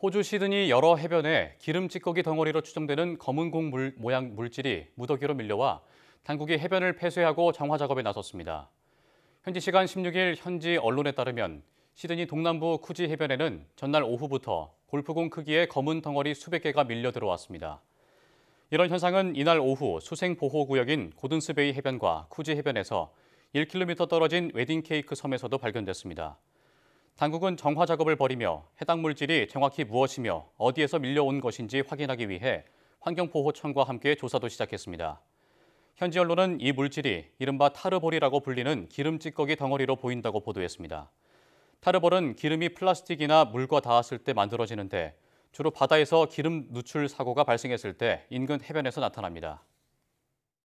호주 시드니 여러 해변에 기름 찌꺼기 덩어리로 추정되는 검은 공 물, 모양 물질이 무더기로 밀려와 당국이 해변을 폐쇄하고 정화 작업에 나섰습니다. 현지 시간 16일 현지 언론에 따르면 시드니 동남부 쿠지 해변에는 전날 오후부터 골프공 크기의 검은 덩어리 수백 개가 밀려 들어왔습니다. 이런 현상은 이날 오후 수생 보호 구역인 고든스베이 해변과 쿠지 해변에서 1km 떨어진 웨딩 케이크 섬에서도 발견됐습니다. 당국은 정화 작업을 벌이며 해당 물질이 정확히 무엇이며 어디에서 밀려온 것인지 확인하기 위해 환경보호청과 함께 조사도 시작했습니다. 현지 언론은 이 물질이 이른바 타르볼이라고 불리는 기름 찌꺼기 덩어리로 보인다고 보도했습니다. 타르볼은 기름이 플라스틱이나 물과 닿았을 때 만들어지는데 주로 바다에서 기름 누출 사고가 발생했을 때 인근 해변에서 나타납니다.